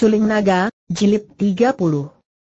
Suling Naga, Jilid 30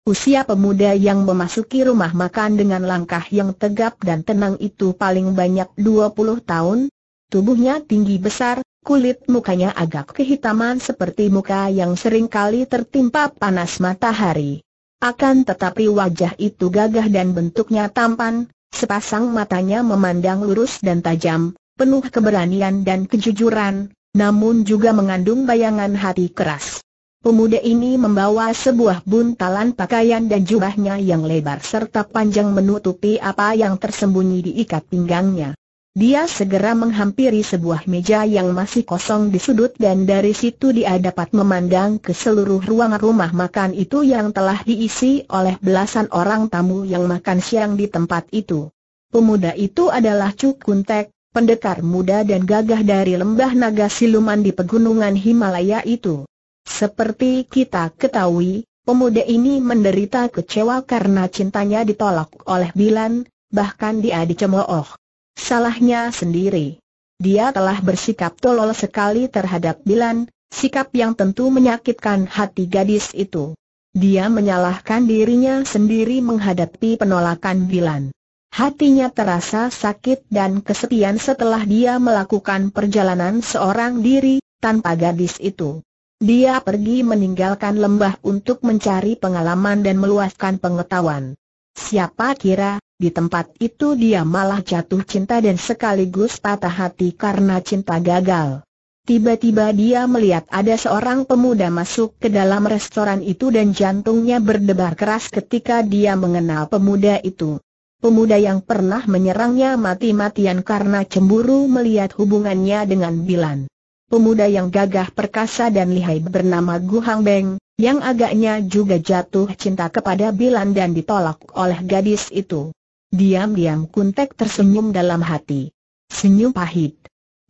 Usia pemuda yang memasuki rumah makan dengan langkah yang tegap dan tenang itu paling banyak 20 tahun Tubuhnya tinggi besar, kulit mukanya agak kehitaman seperti muka yang sering kali tertimpa panas matahari Akan tetapi wajah itu gagah dan bentuknya tampan, sepasang matanya memandang lurus dan tajam, penuh keberanian dan kejujuran, namun juga mengandung bayangan hati keras Pemuda ini membawa sebuah buntalan pakaian dan jubahnya yang lebar serta panjang menutupi apa yang tersembunyi di ikat pinggangnya. Dia segera menghampiri sebuah meja yang masih kosong di sudut dan dari situ dia dapat memandang ke seluruh ruang rumah makan itu yang telah diisi oleh belasan orang tamu yang makan siang di tempat itu. Pemuda itu adalah Cuk Kuntek, pendekar muda dan gagah dari lembah naga siluman di pegunungan Himalaya itu. Seperti kita ketahui, pemuda ini menderita kecewa karena cintanya ditolak oleh Bilan, bahkan dia dicemooh. Salahnya sendiri. Dia telah bersikap tolol sekali terhadap Bilan, sikap yang tentu menyakitkan hati gadis itu. Dia menyalahkan dirinya sendiri menghadapi penolakan Bilan. Hatinya terasa sakit dan kesepian setelah dia melakukan perjalanan seorang diri, tanpa gadis itu. Dia pergi meninggalkan lembah untuk mencari pengalaman dan meluaskan pengetahuan. Siapa kira, di tempat itu dia malah jatuh cinta dan sekaligus patah hati karena cinta gagal. Tiba-tiba dia melihat ada seorang pemuda masuk ke dalam restoran itu dan jantungnya berdebar keras ketika dia mengenal pemuda itu. Pemuda yang pernah menyerangnya mati-matian karena cemburu melihat hubungannya dengan Bilan pemuda yang gagah perkasa dan lihai bernama Gu Hang Beng, yang agaknya juga jatuh cinta kepada Bilan dan ditolak oleh gadis itu. Diam-diam Kuntek tersenyum dalam hati. Senyum pahit.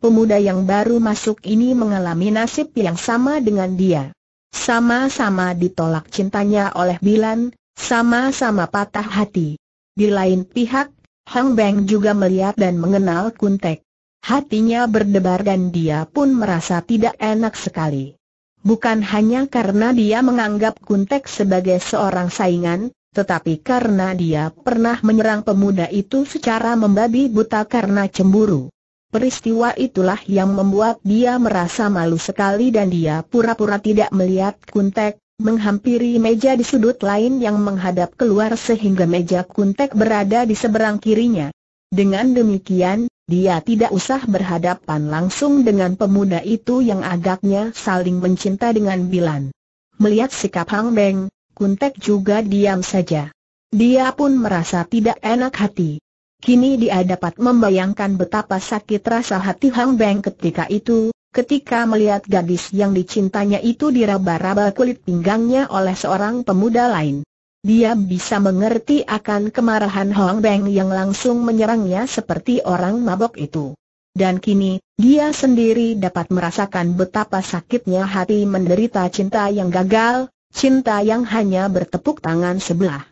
Pemuda yang baru masuk ini mengalami nasib yang sama dengan dia. Sama-sama ditolak cintanya oleh Bilan, sama-sama patah hati. Di lain pihak, Hang Beng juga melihat dan mengenal Kuntek. Hatinya berdebar dan dia pun merasa tidak enak sekali. Bukan hanya karena dia menganggap Kuntek sebagai seorang saingan, tetapi karena dia pernah menyerang pemuda itu secara membabi buta karena cemburu. Peristiwa itulah yang membuat dia merasa malu sekali dan dia pura-pura tidak melihat Kuntek, menghampiri meja di sudut lain yang menghadap keluar sehingga meja Kuntek berada di seberang kirinya. Dengan demikian, dia tidak usah berhadapan langsung dengan pemuda itu yang agaknya saling mencinta dengan Bilan. Melihat sikap Hang Beng, Kuntek juga diam saja. Dia pun merasa tidak enak hati. Kini dia dapat membayangkan betapa sakit rasa hati Hang Beng ketika itu, ketika melihat gadis yang dicintanya itu diraba-raba kulit pinggangnya oleh seorang pemuda lain. Dia bisa mengerti akan kemarahan Hong Beng yang langsung menyerangnya seperti orang mabok itu. Dan kini, dia sendiri dapat merasakan betapa sakitnya hati menderita cinta yang gagal, cinta yang hanya bertepuk tangan sebelah.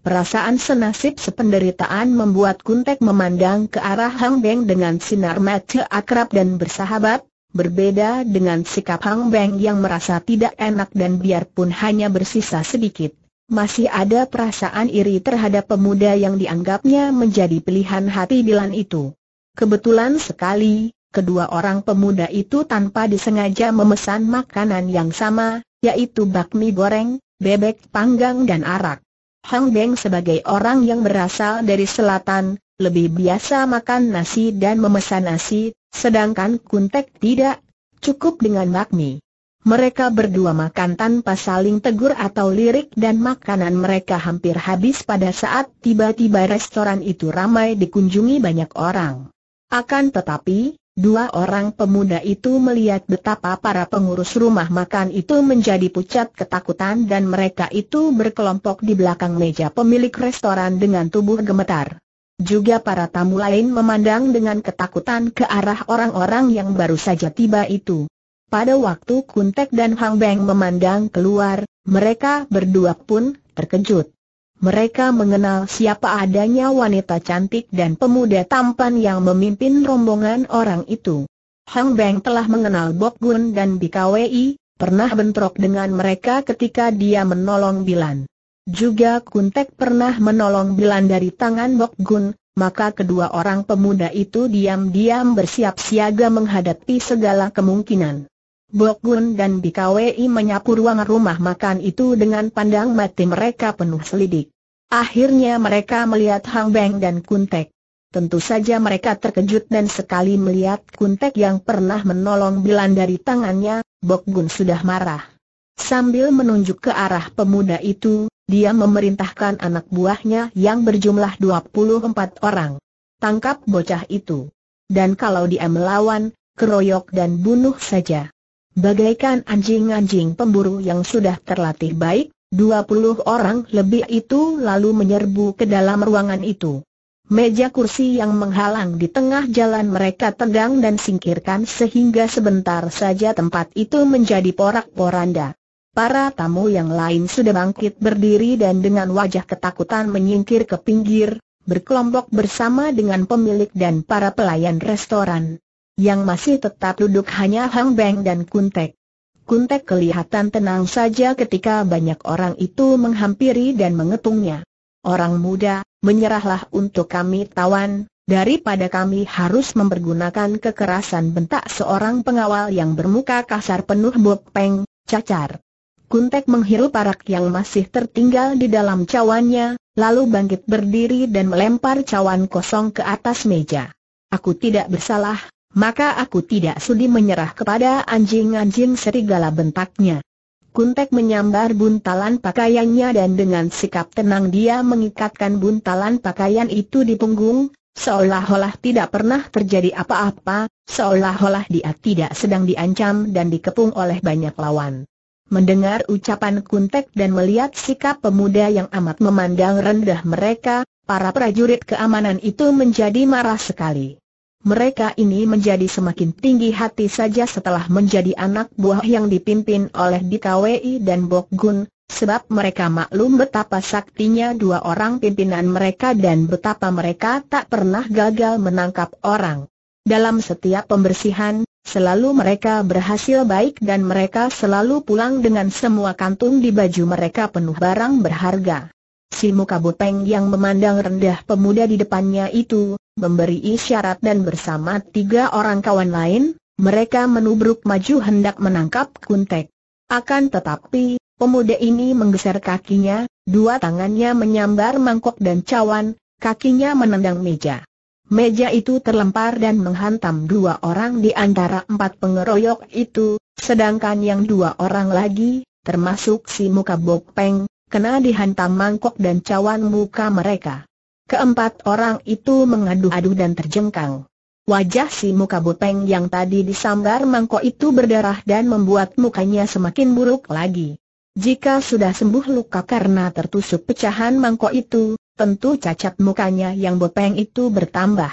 Perasaan senasib sependeritaan membuat Kuntek memandang ke arah Hang Beng dengan sinar mata akrab dan bersahabat, berbeda dengan sikap Hang Beng yang merasa tidak enak dan biarpun hanya bersisa sedikit masih ada perasaan iri terhadap pemuda yang dianggapnya menjadi pilihan hati Dilan itu. Kebetulan sekali, kedua orang pemuda itu tanpa disengaja memesan makanan yang sama, yaitu bakmi goreng, bebek panggang dan arak. Hang Beng sebagai orang yang berasal dari selatan, lebih biasa makan nasi dan memesan nasi, sedangkan Kuntek tidak, cukup dengan bakmi. Mereka berdua makan tanpa saling tegur atau lirik dan makanan mereka hampir habis pada saat tiba-tiba restoran itu ramai dikunjungi banyak orang. Akan tetapi, dua orang pemuda itu melihat betapa para pengurus rumah makan itu menjadi pucat ketakutan dan mereka itu berkelompok di belakang meja pemilik restoran dengan tubuh gemetar. Juga para tamu lain memandang dengan ketakutan ke arah orang-orang yang baru saja tiba itu. Pada waktu Kuntek dan Hang Beng memandang keluar, mereka berdua pun terkejut. Mereka mengenal siapa adanya wanita cantik dan pemuda tampan yang memimpin rombongan orang itu. Hang Beng telah mengenal Bok Gun dan BKWI, pernah bentrok dengan mereka ketika dia menolong Bilan. Juga Kuntek pernah menolong Bilan dari tangan Bok Gun, maka kedua orang pemuda itu diam-diam bersiap siaga menghadapi segala kemungkinan. Bok Gun dan BKWI menyapu ruangan rumah makan itu dengan pandang mati mereka penuh selidik. Akhirnya mereka melihat Hang Beng dan Kuntek. Tentu saja mereka terkejut dan sekali melihat Kuntek yang pernah menolong Bilan dari tangannya, Bok Gun sudah marah. Sambil menunjuk ke arah pemuda itu, dia memerintahkan anak buahnya yang berjumlah 24 orang. Tangkap bocah itu. Dan kalau dia melawan, keroyok dan bunuh saja. Bagaikan anjing-anjing pemburu yang sudah terlatih baik, 20 orang lebih itu lalu menyerbu ke dalam ruangan itu. Meja kursi yang menghalang di tengah jalan mereka tegang dan singkirkan sehingga sebentar saja tempat itu menjadi porak-poranda. Para tamu yang lain sudah bangkit berdiri dan dengan wajah ketakutan menyingkir ke pinggir, berkelompok bersama dengan pemilik dan para pelayan restoran. Yang masih tetap duduk hanya Hang Beng dan Kuntek. Kuntek kelihatan tenang saja ketika banyak orang itu menghampiri dan mengetungnya. Orang muda, menyerahlah untuk kami tawan, daripada kami harus mempergunakan kekerasan bentak seorang pengawal yang bermuka kasar penuh bopeng, cacar. Kuntek menghirup arak yang masih tertinggal di dalam cawannya, lalu bangkit berdiri dan melempar cawan kosong ke atas meja. Aku tidak bersalah, maka aku tidak sudi menyerah kepada anjing-anjing serigala bentaknya. Kuntek menyambar buntalan pakaiannya dan dengan sikap tenang dia mengikatkan buntalan pakaian itu di punggung, seolah-olah tidak pernah terjadi apa-apa, seolah-olah dia tidak sedang diancam dan dikepung oleh banyak lawan. Mendengar ucapan Kuntek dan melihat sikap pemuda yang amat memandang rendah mereka, para prajurit keamanan itu menjadi marah sekali. Mereka ini menjadi semakin tinggi hati saja setelah menjadi anak buah yang dipimpin oleh Dikawi dan Bok Gun, sebab mereka maklum betapa saktinya dua orang pimpinan mereka dan betapa mereka tak pernah gagal menangkap orang. Dalam setiap pembersihan, selalu mereka berhasil baik dan mereka selalu pulang dengan semua kantung di baju mereka penuh barang berharga. Si muka boteng yang memandang rendah pemuda di depannya itu, memberi isyarat dan bersama tiga orang kawan lain, mereka menubruk maju hendak menangkap kuntek. Akan tetapi, pemuda ini menggeser kakinya, dua tangannya menyambar mangkok dan cawan, kakinya menendang meja. Meja itu terlempar dan menghantam dua orang di antara empat pengeroyok itu, sedangkan yang dua orang lagi, termasuk si muka bopeng, kena dihantam mangkok dan cawan muka mereka. Keempat orang itu mengadu-adu dan terjengkang. Wajah si muka bopeng yang tadi disambar mangkok itu berdarah dan membuat mukanya semakin buruk lagi. Jika sudah sembuh luka karena tertusuk pecahan mangkok itu, tentu cacat mukanya yang bopeng itu bertambah.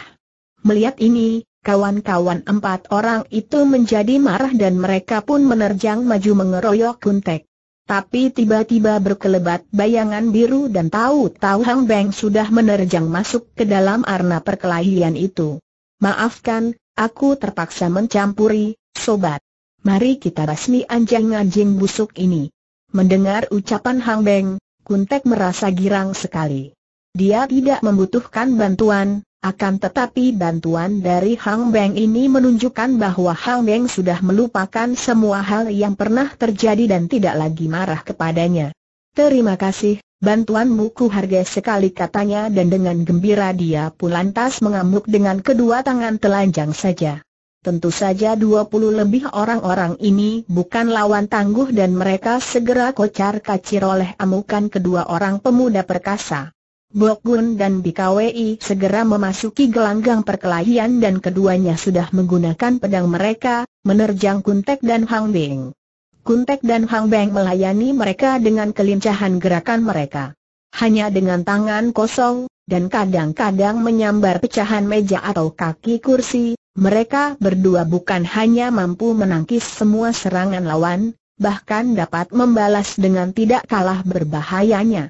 Melihat ini, kawan-kawan empat orang itu menjadi marah dan mereka pun menerjang maju mengeroyok kuntek. Tapi tiba-tiba berkelebat bayangan biru dan tahu-tahu Hang Beng sudah menerjang masuk ke dalam arna perkelahian itu. Maafkan, aku terpaksa mencampuri, sobat. Mari kita basmi anjing-anjing busuk ini. Mendengar ucapan Hang Beng, Kuntek merasa girang sekali. Dia tidak membutuhkan bantuan, akan tetapi bantuan dari Hang Beng ini menunjukkan bahwa Hang Beng sudah melupakan semua hal yang pernah terjadi dan tidak lagi marah kepadanya. Terima kasih, bantuanmu ku harga sekali katanya dan dengan gembira dia pun lantas mengamuk dengan kedua tangan telanjang saja. Tentu saja 20 lebih orang-orang ini bukan lawan tangguh dan mereka segera kocar kacir oleh amukan kedua orang pemuda perkasa. Gun dan BKWI segera memasuki gelanggang perkelahian dan keduanya sudah menggunakan pedang mereka, menerjang Kuntek dan Hang Beng. Kuntek dan Hang Beng melayani mereka dengan kelincahan gerakan mereka. Hanya dengan tangan kosong, dan kadang-kadang menyambar pecahan meja atau kaki kursi, mereka berdua bukan hanya mampu menangkis semua serangan lawan, bahkan dapat membalas dengan tidak kalah berbahayanya.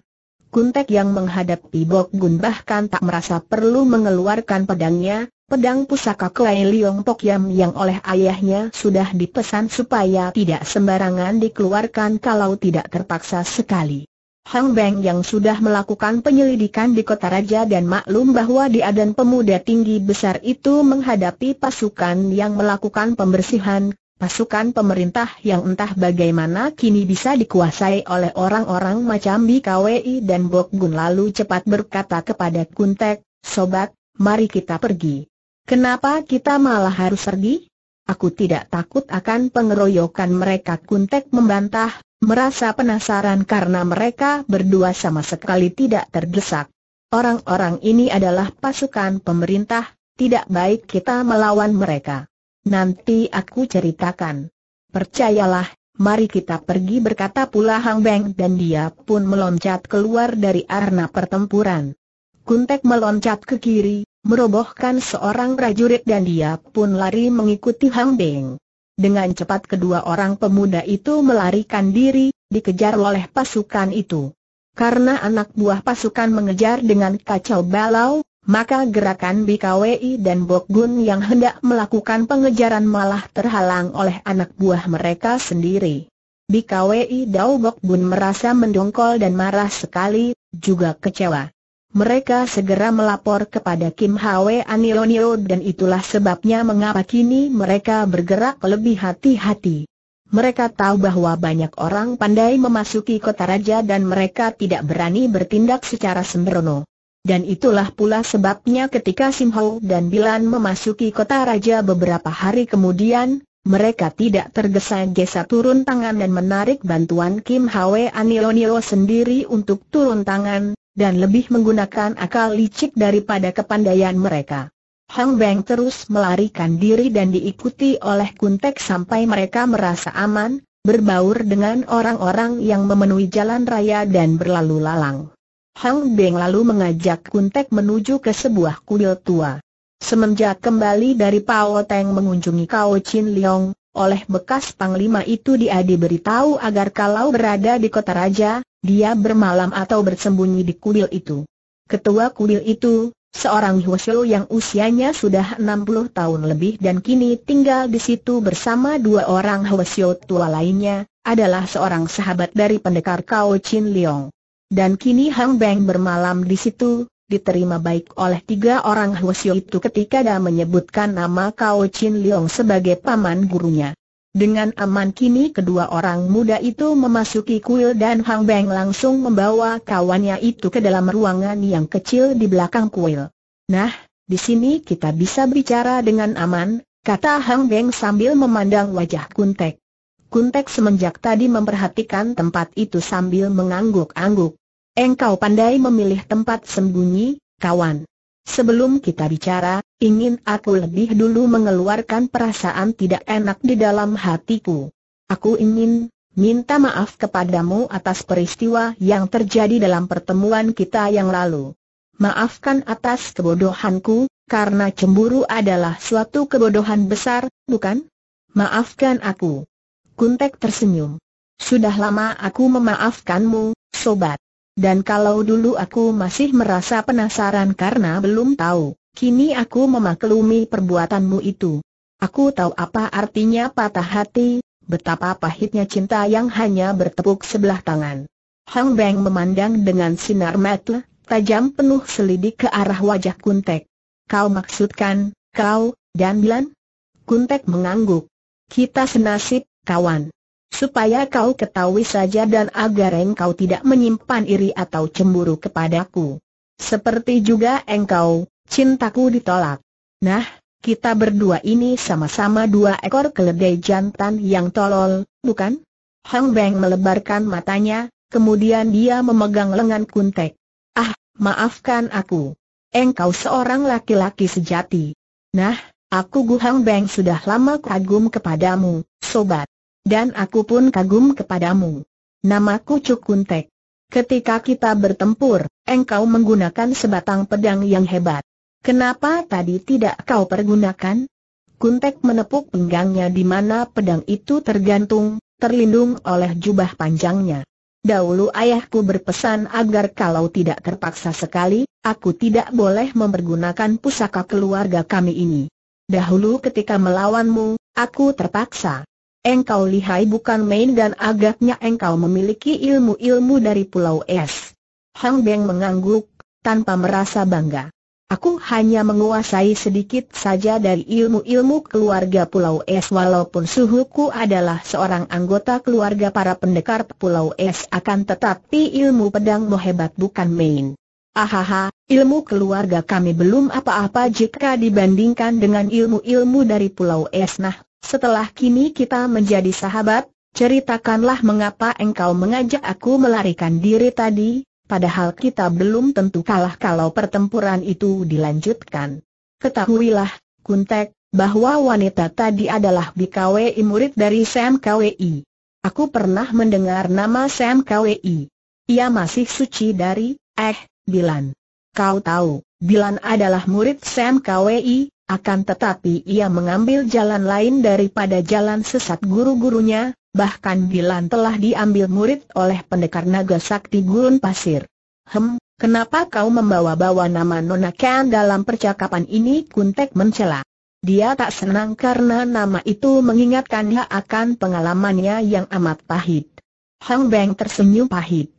Kuntek yang menghadapi Bok Gun bahkan tak merasa perlu mengeluarkan pedangnya, pedang pusaka Kuei Liong Pok Yam yang oleh ayahnya sudah dipesan supaya tidak sembarangan dikeluarkan kalau tidak terpaksa sekali. Hang Beng yang sudah melakukan penyelidikan di kota raja dan maklum bahwa dia dan pemuda tinggi besar itu menghadapi pasukan yang melakukan pembersihan, Pasukan pemerintah yang entah bagaimana kini bisa dikuasai oleh orang-orang macam BKWI dan Bok Gun lalu cepat berkata kepada Kuntek, Sobat, mari kita pergi. Kenapa kita malah harus pergi? Aku tidak takut akan pengeroyokan mereka Kuntek membantah, merasa penasaran karena mereka berdua sama sekali tidak terdesak. Orang-orang ini adalah pasukan pemerintah, tidak baik kita melawan mereka nanti aku ceritakan. Percayalah, mari kita pergi berkata pula Hang Beng dan dia pun meloncat keluar dari arena pertempuran. Kuntek meloncat ke kiri, merobohkan seorang prajurit dan dia pun lari mengikuti Hang Beng. Dengan cepat kedua orang pemuda itu melarikan diri, dikejar oleh pasukan itu. Karena anak buah pasukan mengejar dengan kacau balau, maka gerakan BKWI dan Bokgun yang hendak melakukan pengejaran malah terhalang oleh anak buah mereka sendiri. BKWI Dao Bokgun merasa mendongkol dan marah sekali, juga kecewa. Mereka segera melapor kepada Kim Hwe Anionio dan itulah sebabnya mengapa kini mereka bergerak lebih hati-hati. Mereka tahu bahwa banyak orang pandai memasuki kota raja dan mereka tidak berani bertindak secara sembrono. Dan itulah pula sebabnya ketika Sim dan Bilan memasuki kota raja beberapa hari kemudian, mereka tidak tergesa-gesa turun tangan dan menarik bantuan Kim Hwe Anilonilo sendiri untuk turun tangan, dan lebih menggunakan akal licik daripada kepandaian mereka. Hang Beng terus melarikan diri dan diikuti oleh Kuntek sampai mereka merasa aman, berbaur dengan orang-orang yang memenuhi jalan raya dan berlalu lalang. Hang Beng lalu mengajak Kuntek menuju ke sebuah kuil tua. Semenjak kembali dari Pao Teng mengunjungi Kao Chin Leong, oleh bekas panglima itu dia diberitahu agar kalau berada di kota raja, dia bermalam atau bersembunyi di kuil itu. Ketua kuil itu, seorang Hwasyo yang usianya sudah 60 tahun lebih dan kini tinggal di situ bersama dua orang Hwasyo tua lainnya, adalah seorang sahabat dari pendekar Kao Chin Leong. Dan kini Hang Beng bermalam di situ, diterima baik oleh tiga orang Huasio itu ketika dia menyebutkan nama Kao Chin Leong sebagai paman gurunya. Dengan aman kini kedua orang muda itu memasuki kuil dan Hang Beng langsung membawa kawannya itu ke dalam ruangan yang kecil di belakang kuil. Nah, di sini kita bisa bicara dengan aman, kata Hang Beng sambil memandang wajah Kuntek. Kuntek semenjak tadi memperhatikan tempat itu sambil mengangguk-angguk. Engkau pandai memilih tempat sembunyi, kawan. Sebelum kita bicara, ingin aku lebih dulu mengeluarkan perasaan tidak enak di dalam hatiku. Aku ingin minta maaf kepadamu atas peristiwa yang terjadi dalam pertemuan kita yang lalu. Maafkan atas kebodohanku, karena cemburu adalah suatu kebodohan besar, bukan? Maafkan aku. Kuntek tersenyum. Sudah lama aku memaafkanmu, sobat. Dan kalau dulu aku masih merasa penasaran karena belum tahu, kini aku memaklumi perbuatanmu itu. Aku tahu apa artinya patah hati, betapa pahitnya cinta yang hanya bertepuk sebelah tangan. Hang Beng memandang dengan sinar mata tajam penuh selidik ke arah wajah Kuntek. Kau maksudkan, kau, dan Bilan? Kuntek mengangguk. Kita senasib, kawan. Supaya kau ketahui saja dan agar engkau tidak menyimpan iri atau cemburu kepadaku. Seperti juga engkau, cintaku ditolak. Nah, kita berdua ini sama-sama dua ekor keledai jantan yang tolol, bukan? Hang Beng melebarkan matanya, kemudian dia memegang lengan Kuntek. Ah, maafkan aku. Engkau seorang laki-laki sejati. Nah, aku Gu Hang Beng sudah lama kagum kepadamu, sobat. Dan aku pun kagum kepadamu. Namaku Cukuntek. Ketika kita bertempur, engkau menggunakan sebatang pedang yang hebat. Kenapa tadi tidak kau pergunakan? Kuntek menepuk pinggangnya di mana pedang itu tergantung, terlindung oleh jubah panjangnya. Dahulu ayahku berpesan agar kalau tidak terpaksa sekali, aku tidak boleh mempergunakan pusaka keluarga kami ini. Dahulu ketika melawanmu, aku terpaksa engkau lihai bukan main dan agaknya engkau memiliki ilmu-ilmu dari Pulau Es. Hang Beng mengangguk, tanpa merasa bangga. Aku hanya menguasai sedikit saja dari ilmu-ilmu keluarga Pulau Es walaupun suhuku adalah seorang anggota keluarga para pendekar Pulau Es akan tetapi ilmu pedangmu hebat bukan main. Ahaha, ilmu keluarga kami belum apa-apa jika dibandingkan dengan ilmu-ilmu dari Pulau Es nah setelah kini kita menjadi sahabat, ceritakanlah mengapa engkau mengajak aku melarikan diri tadi, padahal kita belum tentu kalah kalau pertempuran itu dilanjutkan. Ketahuilah, Kuntek, bahwa wanita tadi adalah BKWI murid dari Sam Aku pernah mendengar nama Sam Ia masih suci dari, eh, Bilan. Kau tahu, Bilan adalah murid Sam akan tetapi ia mengambil jalan lain daripada jalan sesat guru-gurunya, bahkan Dilan telah diambil murid oleh pendekar naga sakti gurun pasir. Hem, kenapa kau membawa-bawa nama Nona Ken dalam percakapan ini? Kuntek mencela. Dia tak senang karena nama itu mengingatkannya akan pengalamannya yang amat pahit. Hang Beng tersenyum pahit.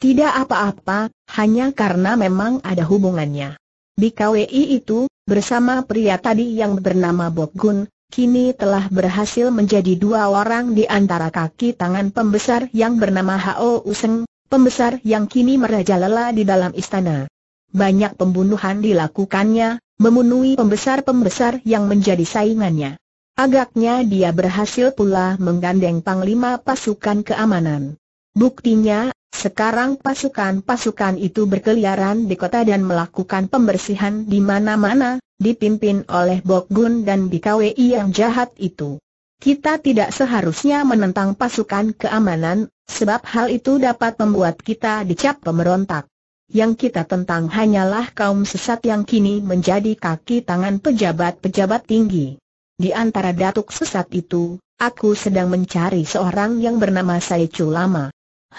Tidak apa-apa, hanya karena memang ada hubungannya. Di KWI itu, bersama pria tadi yang bernama Bob Gun, kini telah berhasil menjadi dua orang di antara kaki tangan pembesar yang bernama Hao Useng, pembesar yang kini merajalela di dalam istana. Banyak pembunuhan dilakukannya, memenuhi pembesar-pembesar yang menjadi saingannya. Agaknya dia berhasil pula menggandeng Panglima Pasukan Keamanan. Buktinya, sekarang pasukan-pasukan itu berkeliaran di kota dan melakukan pembersihan di mana-mana, dipimpin oleh Bok Gun dan BKWI yang jahat itu. Kita tidak seharusnya menentang pasukan keamanan, sebab hal itu dapat membuat kita dicap pemberontak. Yang kita tentang hanyalah kaum sesat yang kini menjadi kaki tangan pejabat-pejabat tinggi. Di antara datuk sesat itu, aku sedang mencari seorang yang bernama Sai Lama.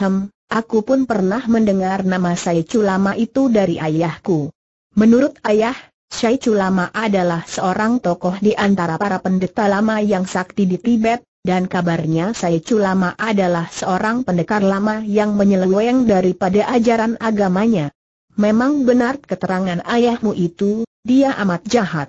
Hem, aku pun pernah mendengar nama Saicu Lama itu dari ayahku. Menurut ayah, Saicu Lama adalah seorang tokoh di antara para pendeta lama yang sakti di Tibet, dan kabarnya saya Lama adalah seorang pendekar lama yang menyeleweng daripada ajaran agamanya. Memang benar keterangan ayahmu itu, dia amat jahat.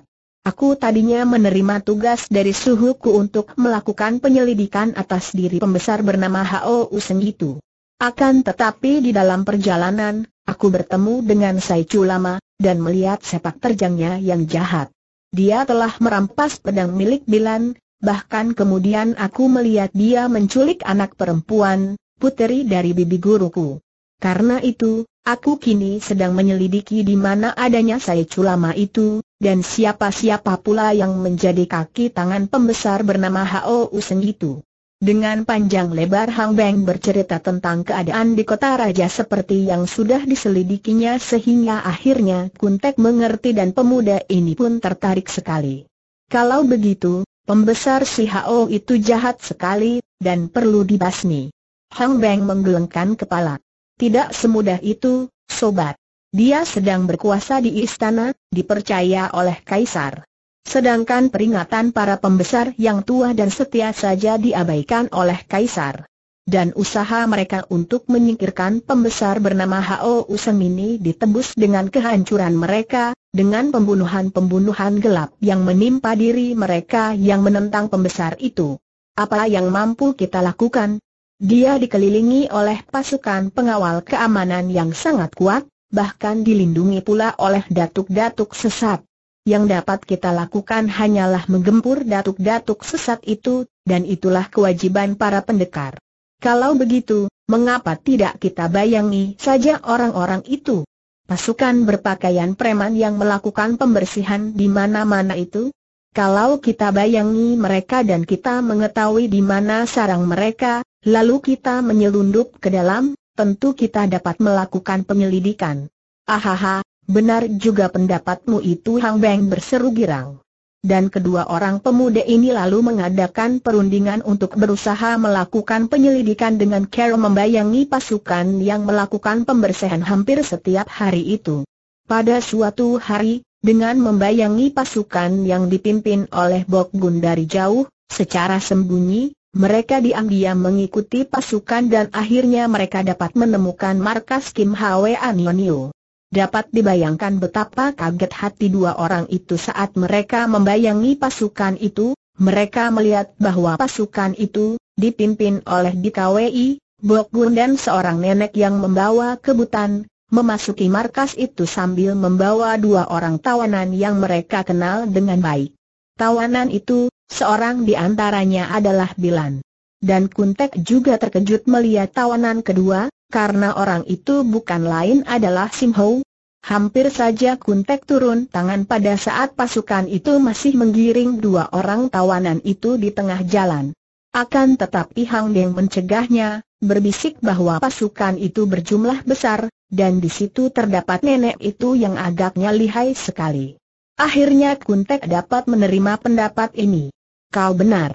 Aku tadinya menerima tugas dari suhuku untuk melakukan penyelidikan atas diri pembesar bernama Hao Useng itu. Akan tetapi di dalam perjalanan, aku bertemu dengan Sai Lama, dan melihat sepak terjangnya yang jahat. Dia telah merampas pedang milik Bilan, bahkan kemudian aku melihat dia menculik anak perempuan, puteri dari bibi guruku. Karena itu, aku kini sedang menyelidiki di mana adanya Sai Lama itu, dan siapa-siapa pula yang menjadi kaki tangan pembesar bernama Hao Useng itu. Dengan panjang lebar Hang Beng bercerita tentang keadaan di kota raja seperti yang sudah diselidikinya sehingga akhirnya Kuntek mengerti dan pemuda ini pun tertarik sekali. Kalau begitu, pembesar si Hao itu jahat sekali, dan perlu dibasmi. Hang Beng menggelengkan kepala. Tidak semudah itu, sobat. Dia sedang berkuasa di istana, dipercaya oleh kaisar. Sedangkan peringatan para pembesar yang tua dan setia saja diabaikan oleh Kaisar. Dan usaha mereka untuk menyingkirkan pembesar bernama Hao Useng ini ditembus dengan kehancuran mereka, dengan pembunuhan-pembunuhan gelap yang menimpa diri mereka yang menentang pembesar itu. Apa yang mampu kita lakukan? Dia dikelilingi oleh pasukan pengawal keamanan yang sangat kuat, bahkan dilindungi pula oleh datuk-datuk sesat. Yang dapat kita lakukan hanyalah menggempur datuk-datuk sesat itu, dan itulah kewajiban para pendekar. Kalau begitu, mengapa tidak kita bayangi saja orang-orang itu? Pasukan berpakaian preman yang melakukan pembersihan di mana-mana itu? Kalau kita bayangi mereka dan kita mengetahui di mana sarang mereka, lalu kita menyelundup ke dalam, tentu kita dapat melakukan penyelidikan. Ahaha, Benar juga pendapatmu itu Hang Beng berseru girang. Dan kedua orang pemuda ini lalu mengadakan perundingan untuk berusaha melakukan penyelidikan dengan cara membayangi pasukan yang melakukan pembersihan hampir setiap hari itu. Pada suatu hari, dengan membayangi pasukan yang dipimpin oleh Bok Gun dari jauh, secara sembunyi, mereka diam-diam mengikuti pasukan dan akhirnya mereka dapat menemukan markas Kim Hwa Anionio. Dapat dibayangkan betapa kaget hati dua orang itu saat mereka membayangi pasukan itu, mereka melihat bahwa pasukan itu, dipimpin oleh DKWI, Bok Gun dan seorang nenek yang membawa kebutan, memasuki markas itu sambil membawa dua orang tawanan yang mereka kenal dengan baik. Tawanan itu, seorang di antaranya adalah Bilan. Dan Kuntek juga terkejut melihat tawanan kedua, karena orang itu bukan lain adalah Sim Ho. Hampir saja Kuntek turun tangan pada saat pasukan itu masih menggiring dua orang tawanan itu di tengah jalan. Akan tetapi Hang Deng mencegahnya, berbisik bahwa pasukan itu berjumlah besar, dan di situ terdapat nenek itu yang agaknya lihai sekali. Akhirnya Kuntek dapat menerima pendapat ini. Kau benar,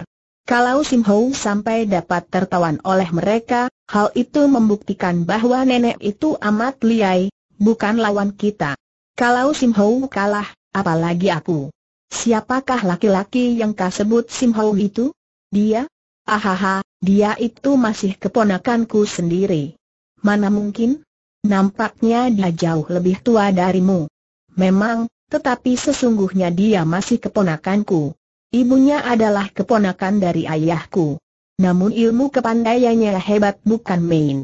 kalau Sim Hou sampai dapat tertawan oleh mereka, hal itu membuktikan bahwa nenek itu amat liai, bukan lawan kita. Kalau Sim Hou kalah, apalagi aku. Siapakah laki-laki yang kau sebut Sim Hou itu? Dia? Ahaha, dia itu masih keponakanku sendiri. Mana mungkin? Nampaknya dia jauh lebih tua darimu. Memang, tetapi sesungguhnya dia masih keponakanku. Ibunya adalah keponakan dari ayahku. Namun ilmu kepandaiannya hebat bukan main.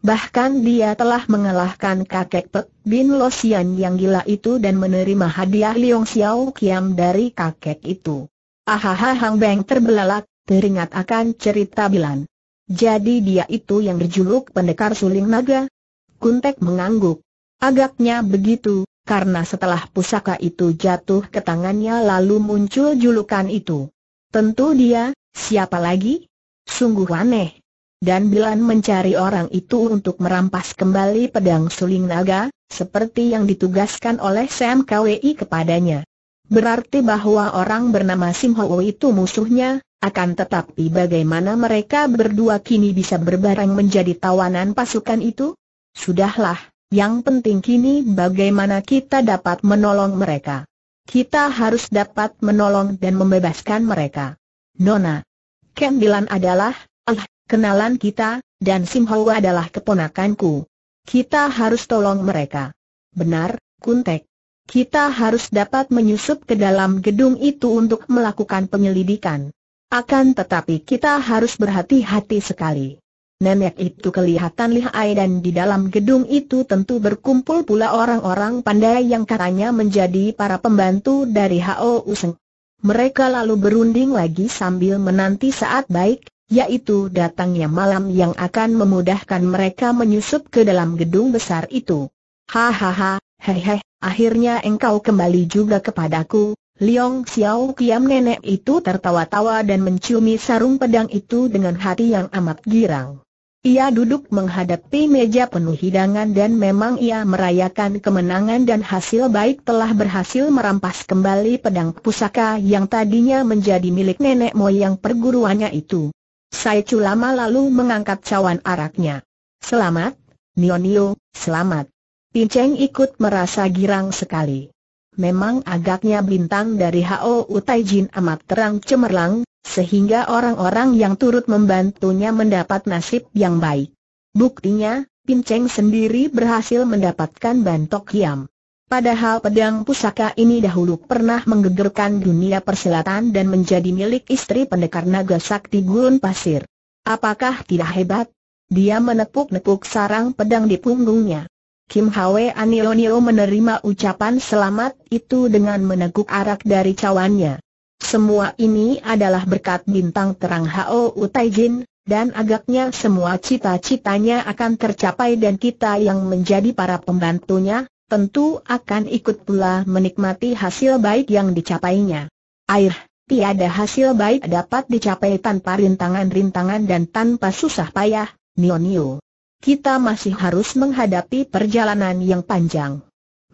Bahkan dia telah mengalahkan kakek Pek Bin Losian yang gila itu dan menerima hadiah Liong Xiao Kiam dari kakek itu. Ahaha Hang Beng terbelalak, teringat akan cerita Bilan. Jadi dia itu yang berjuluk pendekar suling naga? Kuntek mengangguk. Agaknya begitu, karena setelah pusaka itu jatuh ke tangannya lalu muncul julukan itu. Tentu dia, siapa lagi? Sungguh aneh. Dan Bilan mencari orang itu untuk merampas kembali pedang suling naga, seperti yang ditugaskan oleh Sam KWI kepadanya. Berarti bahwa orang bernama Sim Ho itu musuhnya, akan tetapi bagaimana mereka berdua kini bisa berbareng menjadi tawanan pasukan itu? Sudahlah, yang penting kini bagaimana kita dapat menolong mereka. Kita harus dapat menolong dan membebaskan mereka. Nona, Kembilan adalah, ah, kenalan kita, dan Sim adalah keponakanku. Kita harus tolong mereka. Benar, Kuntek. Kita harus dapat menyusup ke dalam gedung itu untuk melakukan penyelidikan. Akan tetapi kita harus berhati-hati sekali. Nenek itu kelihatan lihai dan di dalam gedung itu tentu berkumpul pula orang-orang pandai yang katanya menjadi para pembantu dari H.O. Useng. Mereka lalu berunding lagi sambil menanti saat baik, yaitu datangnya malam yang akan memudahkan mereka menyusup ke dalam gedung besar itu. Hahaha, hehe, akhirnya engkau kembali juga kepadaku, Liong Xiao Kiam nenek itu tertawa-tawa dan menciumi sarung pedang itu dengan hati yang amat girang. Ia duduk menghadapi meja penuh hidangan dan memang ia merayakan kemenangan dan hasil baik telah berhasil merampas kembali pedang pusaka yang tadinya menjadi milik nenek moyang perguruannya itu. Saicu lama lalu mengangkat cawan araknya. Selamat, Nionio, selamat. Pin Cheng ikut merasa girang sekali. Memang agaknya bintang dari Hao Utai Jin amat terang cemerlang, sehingga orang-orang yang turut membantunya mendapat nasib yang baik. Buktinya, Pinceng sendiri berhasil mendapatkan bantok hiam. Padahal pedang pusaka ini dahulu pernah menggegerkan dunia persilatan dan menjadi milik istri pendekar naga sakti gurun pasir. Apakah tidak hebat? Dia menepuk-nepuk sarang pedang di punggungnya. Kim Hwe Anilonio menerima ucapan selamat itu dengan meneguk arak dari cawannya. Semua ini adalah berkat bintang terang Hao Utaijin, dan agaknya semua cita-citanya akan tercapai dan kita yang menjadi para pembantunya, tentu akan ikut pula menikmati hasil baik yang dicapainya. Air, tiada hasil baik dapat dicapai tanpa rintangan-rintangan dan tanpa susah payah, Nio Nio. Kita masih harus menghadapi perjalanan yang panjang.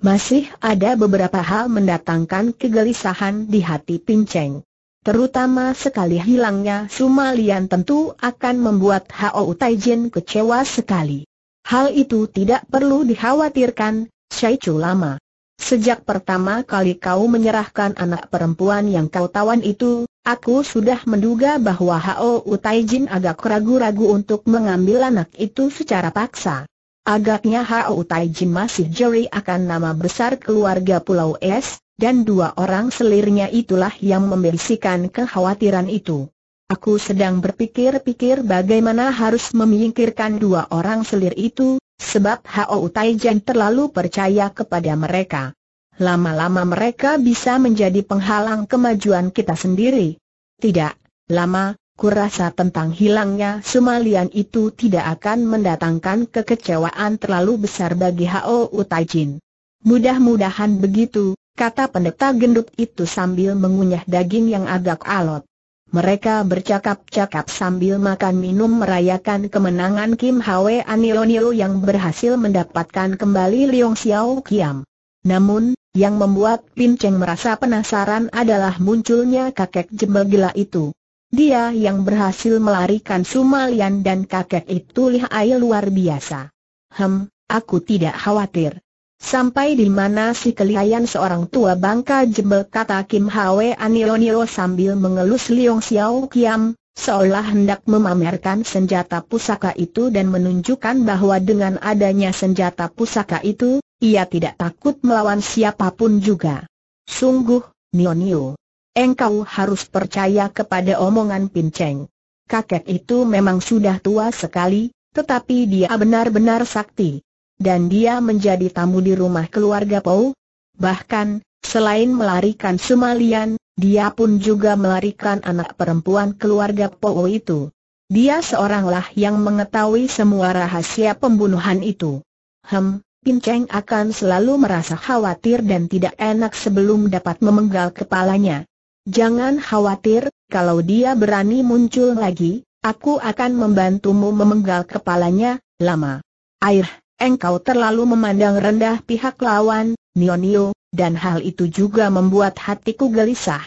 Masih ada beberapa hal mendatangkan kegelisahan di hati Pinceng. Terutama sekali hilangnya Sumalian tentu akan membuat Hao Taijin kecewa sekali. Hal itu tidak perlu dikhawatirkan, Chu lama. Sejak pertama kali kau menyerahkan anak perempuan yang kau tawan itu, aku sudah menduga bahwa Hao Taijin agak ragu-ragu untuk mengambil anak itu secara paksa. Agaknya Hao Taijin masih jeri akan nama besar keluarga Pulau Es, dan dua orang selirnya itulah yang membersihkan kekhawatiran itu. Aku sedang berpikir-pikir bagaimana harus memingkirkan dua orang selir itu, sebab Hao Taijin terlalu percaya kepada mereka. Lama-lama mereka bisa menjadi penghalang kemajuan kita sendiri. Tidak, lama, kurasa tentang hilangnya Sumalian itu tidak akan mendatangkan kekecewaan terlalu besar bagi Hao Utajin. Mudah-mudahan begitu, kata pendeta gendut itu sambil mengunyah daging yang agak alot. Mereka bercakap-cakap sambil makan minum merayakan kemenangan Kim Hwe Anilonilo yang berhasil mendapatkan kembali Leong Xiao Kiam. Namun, yang membuat Pin Cheng merasa penasaran adalah munculnya kakek jembel gila itu. Dia yang berhasil melarikan Sumalian dan kakek itu lihai luar biasa. Hem, aku tidak khawatir. Sampai di mana si kelihayan seorang tua bangka jebel kata Kim Hwe Anionio sambil mengelus Liong Xiao Kiam, seolah hendak memamerkan senjata pusaka itu dan menunjukkan bahwa dengan adanya senjata pusaka itu, ia tidak takut melawan siapapun juga. Sungguh, Nionio, engkau harus percaya kepada omongan Pinceng. Kakek itu memang sudah tua sekali, tetapi dia benar-benar sakti. Dan dia menjadi tamu di rumah keluarga Pau. Bahkan, selain melarikan Sumalian, dia pun juga melarikan anak perempuan keluarga Pau itu. Dia seoranglah yang mengetahui semua rahasia pembunuhan itu. Hem, Pinceng akan selalu merasa khawatir dan tidak enak sebelum dapat memenggal kepalanya. Jangan khawatir, kalau dia berani muncul lagi, aku akan membantumu memenggal kepalanya, lama. Air, engkau terlalu memandang rendah pihak lawan, Nionio, dan hal itu juga membuat hatiku gelisah.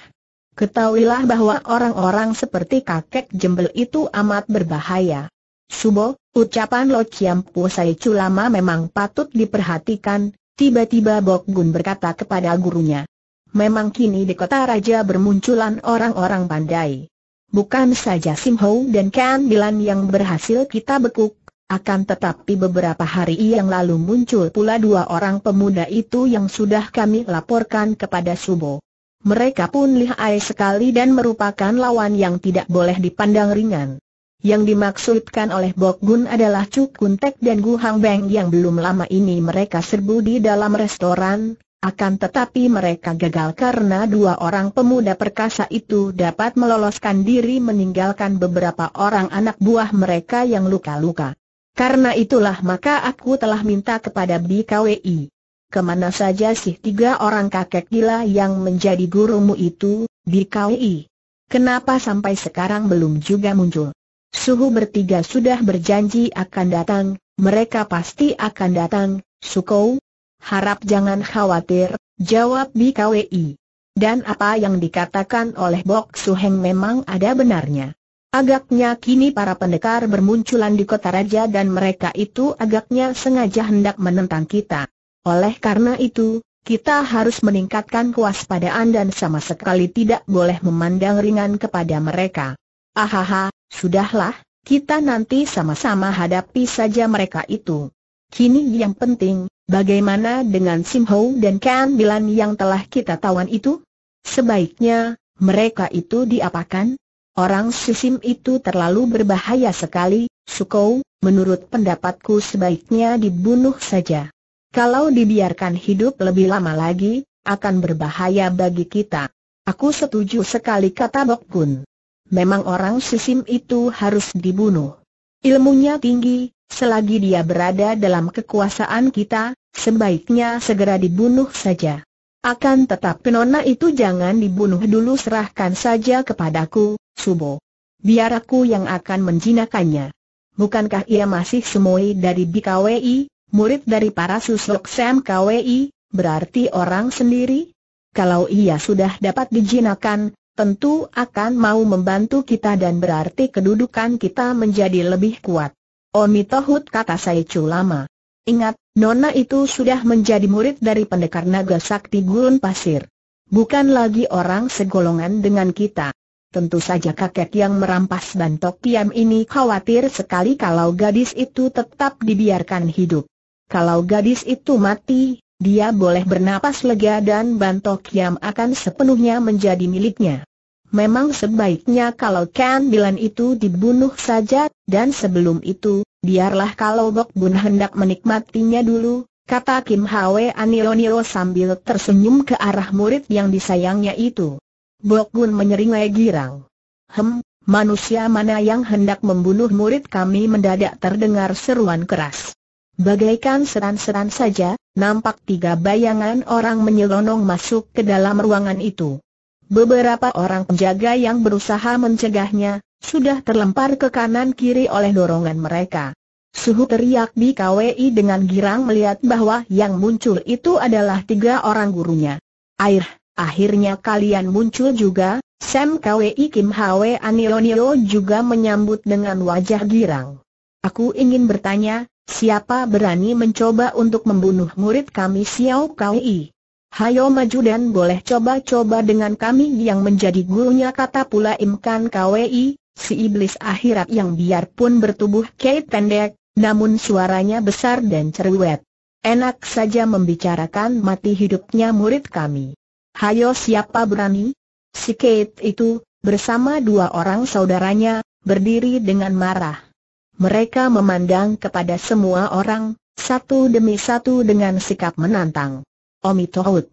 Ketahuilah bahwa orang-orang seperti kakek jembel itu amat berbahaya. Subo, ucapan Lo Chiampu Saicu lama memang patut diperhatikan, tiba-tiba Bok Gun berkata kepada gurunya. Memang kini di kota raja bermunculan orang-orang pandai. Bukan saja Sim Ho dan Kan Bilan yang berhasil kita bekuk, akan tetapi beberapa hari yang lalu muncul pula dua orang pemuda itu yang sudah kami laporkan kepada Subo. Mereka pun lihai sekali dan merupakan lawan yang tidak boleh dipandang ringan. Yang dimaksudkan oleh Bok Gun adalah Cuk Kuntek dan Gu Hang Beng yang belum lama ini mereka serbu di dalam restoran, akan tetapi mereka gagal karena dua orang pemuda perkasa itu dapat meloloskan diri meninggalkan beberapa orang anak buah mereka yang luka-luka. Karena itulah maka aku telah minta kepada BKWI. Kemana saja sih tiga orang kakek gila yang menjadi gurumu itu, BKWI? Kenapa sampai sekarang belum juga muncul? Suhu bertiga sudah berjanji akan datang, mereka pasti akan datang, Sukou, Harap jangan khawatir, jawab BKWI. Dan apa yang dikatakan oleh Bok Suheng memang ada benarnya. Agaknya kini para pendekar bermunculan di kota raja dan mereka itu agaknya sengaja hendak menentang kita. Oleh karena itu, kita harus meningkatkan kewaspadaan dan sama sekali tidak boleh memandang ringan kepada mereka. Ahaha, sudahlah, kita nanti sama-sama hadapi saja mereka itu. Kini yang penting, Bagaimana dengan Sim Ho dan Kan Bilan yang telah kita tawan itu? Sebaiknya, mereka itu diapakan? Orang Sisim itu terlalu berbahaya sekali, Suko, menurut pendapatku sebaiknya dibunuh saja. Kalau dibiarkan hidup lebih lama lagi, akan berbahaya bagi kita. Aku setuju sekali kata Bok Gun. Memang orang Sisim itu harus dibunuh. Ilmunya tinggi, Selagi dia berada dalam kekuasaan kita, sebaiknya segera dibunuh saja. Akan tetap nona itu jangan dibunuh dulu serahkan saja kepadaku, Subo. Biar aku yang akan menjinakannya. Bukankah ia masih semoi dari BKWI, murid dari para susuk Sam KWI, berarti orang sendiri? Kalau ia sudah dapat dijinakan, tentu akan mau membantu kita dan berarti kedudukan kita menjadi lebih kuat. Omitohut kata Saichu lama. Ingat, Nona itu sudah menjadi murid dari pendekar naga sakti gurun pasir. Bukan lagi orang segolongan dengan kita. Tentu saja kakek yang merampas bantok piam ini khawatir sekali kalau gadis itu tetap dibiarkan hidup. Kalau gadis itu mati, dia boleh bernapas lega dan bantok piam akan sepenuhnya menjadi miliknya. Memang sebaiknya kalau Ken Bilan itu dibunuh saja, dan sebelum itu, biarlah kalau Bok Bun hendak menikmatinya dulu, kata Kim Hwe Aniloniro sambil tersenyum ke arah murid yang disayangnya itu. Bok Bun menyeringai girang. Hem, manusia mana yang hendak membunuh murid kami mendadak terdengar seruan keras. Bagaikan seran-seran saja, nampak tiga bayangan orang menyelonong masuk ke dalam ruangan itu. Beberapa orang penjaga yang berusaha mencegahnya, sudah terlempar ke kanan-kiri oleh dorongan mereka. Suhu teriak di Kwi dengan girang melihat bahwa yang muncul itu adalah tiga orang gurunya. Air, akhirnya kalian muncul juga, Sam KWI Kim Hwe Anilonio juga menyambut dengan wajah girang. Aku ingin bertanya, siapa berani mencoba untuk membunuh murid kami Xiao KWI? Hayo maju dan boleh coba-coba dengan kami yang menjadi gurunya kata pula Imkan KWI, si iblis akhirat yang biarpun bertubuh kait pendek, namun suaranya besar dan cerewet. Enak saja membicarakan mati hidupnya murid kami. Hayo siapa berani? Si Kate itu, bersama dua orang saudaranya, berdiri dengan marah. Mereka memandang kepada semua orang, satu demi satu dengan sikap menantang. Omi Tohut.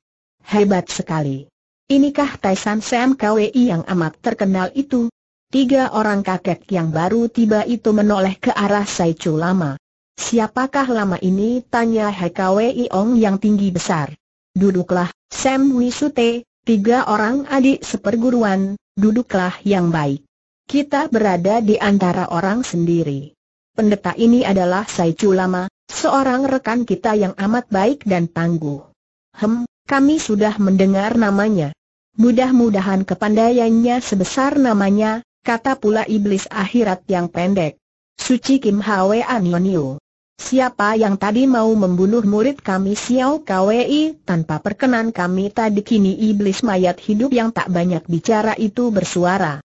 Hebat sekali. Inikah Taisan Sam KWI yang amat terkenal itu? Tiga orang kakek yang baru tiba itu menoleh ke arah Saicu Lama. Siapakah lama ini? Tanya Kwi Ong yang tinggi besar. Duduklah, Sam Wisute, tiga orang adik seperguruan, duduklah yang baik. Kita berada di antara orang sendiri. Pendeta ini adalah Saicu Lama, seorang rekan kita yang amat baik dan tangguh. Hem, kami sudah mendengar namanya. Mudah-mudahan kepandaiannya sebesar namanya, kata pula iblis akhirat yang pendek. Suci Kim Hwe Anionio. Siapa yang tadi mau membunuh murid kami Xiao Kwei tanpa perkenan kami tadi kini iblis mayat hidup yang tak banyak bicara itu bersuara.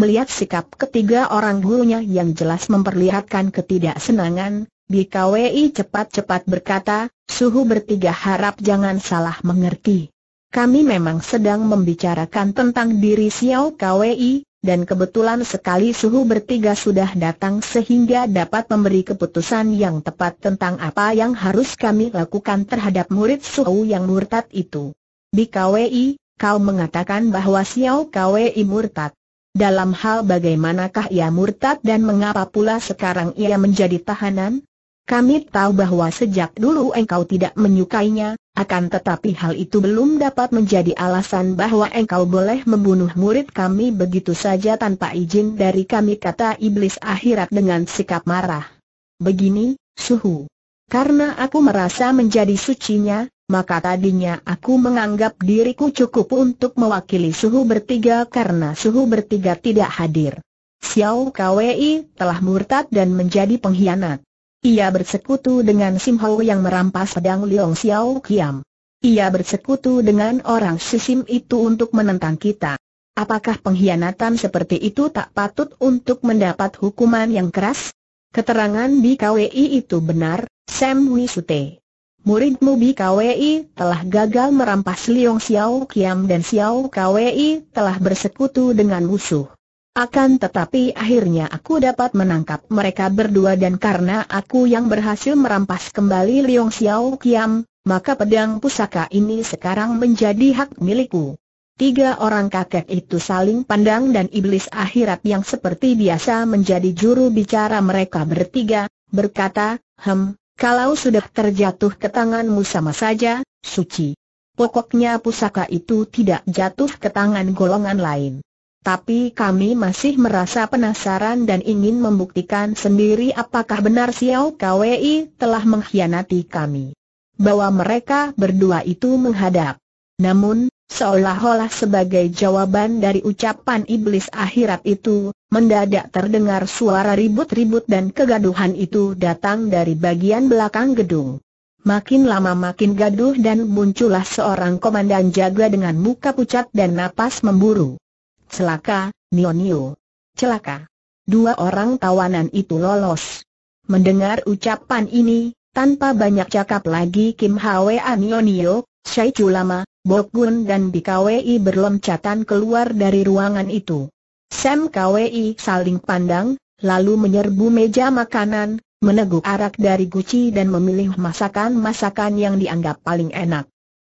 Melihat sikap ketiga orang gurunya yang jelas memperlihatkan ketidaksenangan, BKWI cepat-cepat berkata, suhu bertiga harap jangan salah mengerti. Kami memang sedang membicarakan tentang diri Xiao KWI, dan kebetulan sekali suhu bertiga sudah datang sehingga dapat memberi keputusan yang tepat tentang apa yang harus kami lakukan terhadap murid suhu yang murtad itu. BKWI, kau mengatakan bahwa Xiao KWI murtad. Dalam hal bagaimanakah ia murtad dan mengapa pula sekarang ia menjadi tahanan? Kami tahu bahwa sejak dulu engkau tidak menyukainya, akan tetapi hal itu belum dapat menjadi alasan bahwa engkau boleh membunuh murid kami begitu saja tanpa izin dari kami kata iblis akhirat dengan sikap marah. Begini, suhu. Karena aku merasa menjadi sucinya, maka tadinya aku menganggap diriku cukup untuk mewakili suhu bertiga karena suhu bertiga tidak hadir. Xiao Kwei telah murtad dan menjadi pengkhianat. Ia bersekutu dengan Sim Hau yang merampas pedang Liong Xiao Kiam. Ia bersekutu dengan orang Sisim itu untuk menentang kita. Apakah pengkhianatan seperti itu tak patut untuk mendapat hukuman yang keras? Keterangan BKWI itu benar, Sam Wisute. Muridmu BKWI telah gagal merampas Liong Xiao Kiam dan Xiao KWI telah bersekutu dengan musuh. Akan tetapi akhirnya aku dapat menangkap mereka berdua dan karena aku yang berhasil merampas kembali Liong Xiao Kiam, maka pedang pusaka ini sekarang menjadi hak milikku. Tiga orang kakek itu saling pandang dan iblis akhirat yang seperti biasa menjadi juru bicara mereka bertiga, berkata, Hem, kalau sudah terjatuh ke tanganmu sama saja, suci. Pokoknya pusaka itu tidak jatuh ke tangan golongan lain tapi kami masih merasa penasaran dan ingin membuktikan sendiri apakah benar Xiao Kwei telah mengkhianati kami. Bahwa mereka berdua itu menghadap. Namun, seolah-olah sebagai jawaban dari ucapan iblis akhirat itu, mendadak terdengar suara ribut-ribut dan kegaduhan itu datang dari bagian belakang gedung. Makin lama makin gaduh dan muncullah seorang komandan jaga dengan muka pucat dan napas memburu. Celaka, Nio Nio. Celaka. Dua orang tawanan itu lolos. Mendengar ucapan ini, tanpa banyak cakap lagi Kim Hwa Nionio, Syai Bok Gun dan BKWI berlomcatan keluar dari ruangan itu. Sam KWI saling pandang, lalu menyerbu meja makanan, meneguk arak dari guci dan memilih masakan-masakan yang dianggap paling enak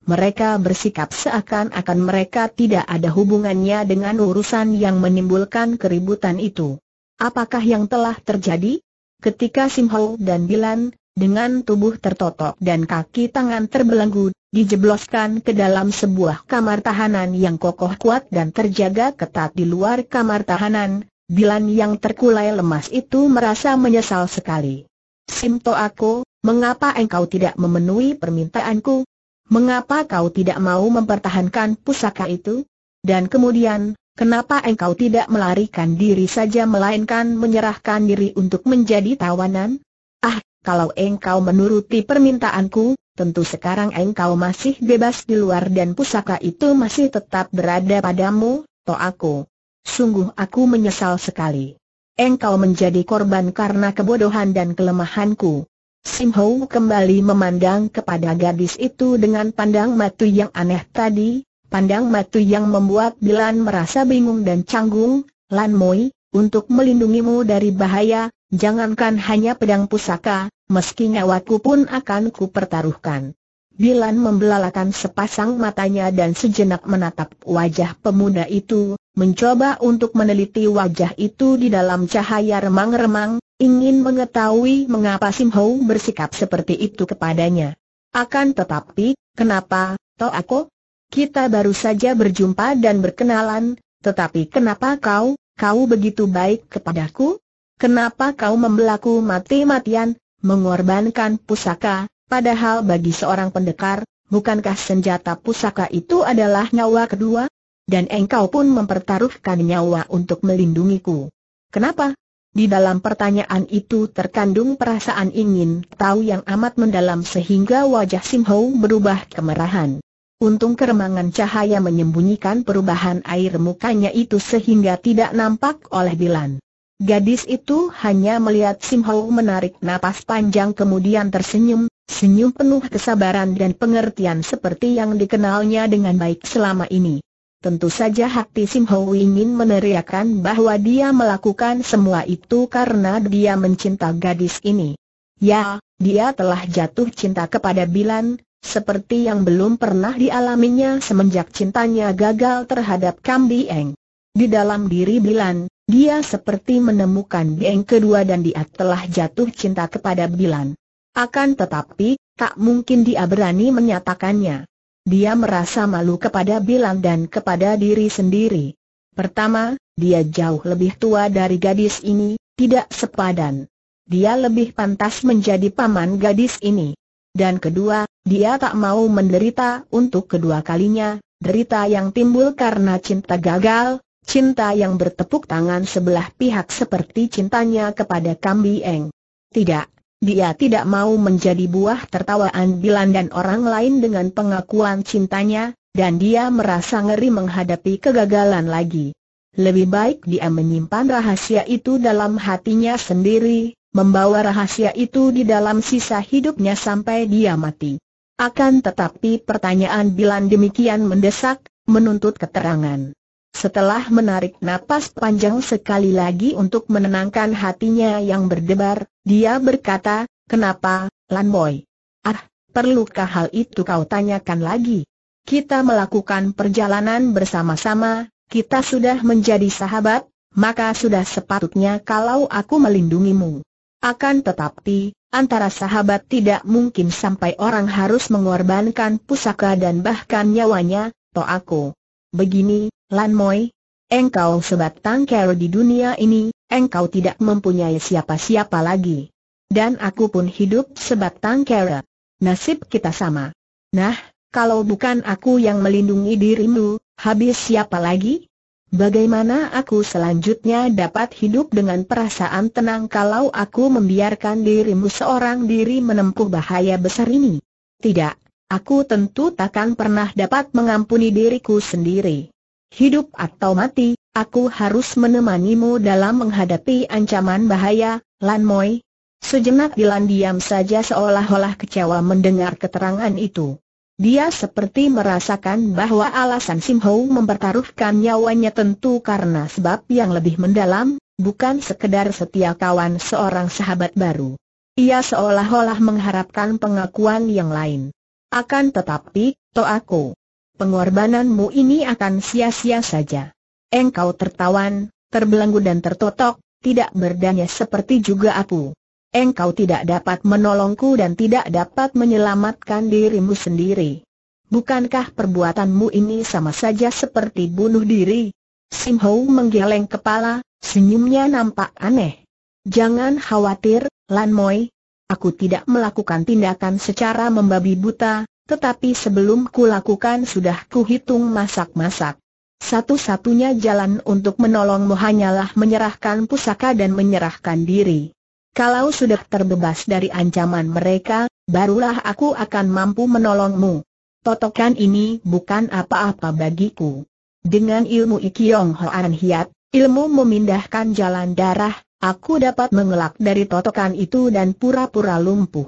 mereka bersikap seakan-akan mereka tidak ada hubungannya dengan urusan yang menimbulkan keributan itu. Apakah yang telah terjadi? Ketika Sim Ho dan Bilan, dengan tubuh tertotok dan kaki tangan terbelenggu, dijebloskan ke dalam sebuah kamar tahanan yang kokoh kuat dan terjaga ketat di luar kamar tahanan, Bilan yang terkulai lemas itu merasa menyesal sekali. Simto aku, mengapa engkau tidak memenuhi permintaanku? mengapa kau tidak mau mempertahankan pusaka itu? Dan kemudian, kenapa engkau tidak melarikan diri saja melainkan menyerahkan diri untuk menjadi tawanan? Ah, kalau engkau menuruti permintaanku, tentu sekarang engkau masih bebas di luar dan pusaka itu masih tetap berada padamu, toh aku. Sungguh aku menyesal sekali. Engkau menjadi korban karena kebodohan dan kelemahanku. Sim Ho kembali memandang kepada gadis itu dengan pandang matu yang aneh tadi, pandang matu yang membuat Bilan merasa bingung dan canggung, Lan Moi, untuk melindungimu dari bahaya, jangankan hanya pedang pusaka, meski nyawaku pun akan kupertaruhkan. Bilan membelalakan sepasang matanya dan sejenak menatap wajah pemuda itu, mencoba untuk meneliti wajah itu di dalam cahaya remang-remang, ingin mengetahui mengapa Sim Ho bersikap seperti itu kepadanya. Akan tetapi, kenapa, toh aku? Kita baru saja berjumpa dan berkenalan, tetapi kenapa kau, kau begitu baik kepadaku? Kenapa kau membelaku mati-matian, mengorbankan pusaka, padahal bagi seorang pendekar, bukankah senjata pusaka itu adalah nyawa kedua? Dan engkau pun mempertaruhkan nyawa untuk melindungiku. Kenapa? Di dalam pertanyaan itu terkandung perasaan ingin tahu yang amat mendalam sehingga wajah Sim Ho berubah kemerahan. Untung keremangan cahaya menyembunyikan perubahan air mukanya itu sehingga tidak nampak oleh Bilan. Gadis itu hanya melihat Sim Ho menarik napas panjang kemudian tersenyum, senyum penuh kesabaran dan pengertian seperti yang dikenalnya dengan baik selama ini. Tentu saja hati Sim Ho ingin meneriakan bahwa dia melakukan semua itu karena dia mencinta gadis ini. Ya, dia telah jatuh cinta kepada Bilan, seperti yang belum pernah dialaminya semenjak cintanya gagal terhadap Kam Dieng. Di dalam diri Bilan, dia seperti menemukan Dieng kedua dan dia telah jatuh cinta kepada Bilan. Akan tetapi, tak mungkin dia berani menyatakannya. Dia merasa malu kepada Bilang dan kepada diri sendiri. Pertama, dia jauh lebih tua dari gadis ini, tidak sepadan. Dia lebih pantas menjadi paman gadis ini. Dan kedua, dia tak mau menderita untuk kedua kalinya, derita yang timbul karena cinta gagal, cinta yang bertepuk tangan sebelah pihak seperti cintanya kepada Kambi Eng. Tidak, dia tidak mau menjadi buah tertawaan Bilan dan orang lain dengan pengakuan cintanya, dan dia merasa ngeri menghadapi kegagalan lagi. Lebih baik dia menyimpan rahasia itu dalam hatinya sendiri, membawa rahasia itu di dalam sisa hidupnya sampai dia mati. Akan tetapi pertanyaan Bilan demikian mendesak, menuntut keterangan. Setelah menarik napas panjang sekali lagi untuk menenangkan hatinya yang berdebar, dia berkata, Kenapa, Lan Boy? Ah, perlukah hal itu kau tanyakan lagi? Kita melakukan perjalanan bersama-sama, kita sudah menjadi sahabat, maka sudah sepatutnya kalau aku melindungimu. Akan tetapi, antara sahabat tidak mungkin sampai orang harus mengorbankan pusaka dan bahkan nyawanya, toh aku. Begini, Lan Moi, engkau sebatang kara di dunia ini, engkau tidak mempunyai siapa-siapa lagi. Dan aku pun hidup sebatang kara. Nasib kita sama. Nah, kalau bukan aku yang melindungi dirimu, habis siapa lagi? Bagaimana aku selanjutnya dapat hidup dengan perasaan tenang kalau aku membiarkan dirimu seorang diri menempuh bahaya besar ini? Tidak, aku tentu takkan pernah dapat mengampuni diriku sendiri hidup atau mati, aku harus menemanimu dalam menghadapi ancaman bahaya, Lan Moi. Sejenak Dilan diam saja seolah-olah kecewa mendengar keterangan itu. Dia seperti merasakan bahwa alasan Sim Ho mempertaruhkan nyawanya tentu karena sebab yang lebih mendalam, bukan sekedar setia kawan seorang sahabat baru. Ia seolah-olah mengharapkan pengakuan yang lain. Akan tetapi, to aku pengorbananmu ini akan sia-sia saja. Engkau tertawan, terbelenggu dan tertotok, tidak berdaya seperti juga aku. Engkau tidak dapat menolongku dan tidak dapat menyelamatkan dirimu sendiri. Bukankah perbuatanmu ini sama saja seperti bunuh diri? Sim Hou menggeleng kepala, senyumnya nampak aneh. Jangan khawatir, Lan Moi. Aku tidak melakukan tindakan secara membabi buta, tetapi sebelum kulakukan sudah kuhitung masak-masak. Satu-satunya jalan untuk menolongmu hanyalah menyerahkan pusaka dan menyerahkan diri. Kalau sudah terbebas dari ancaman mereka, barulah aku akan mampu menolongmu. Totokan ini bukan apa-apa bagiku. Dengan ilmu Ikyong Hoan Hiat, ilmu memindahkan jalan darah, aku dapat mengelak dari totokan itu dan pura-pura lumpuh.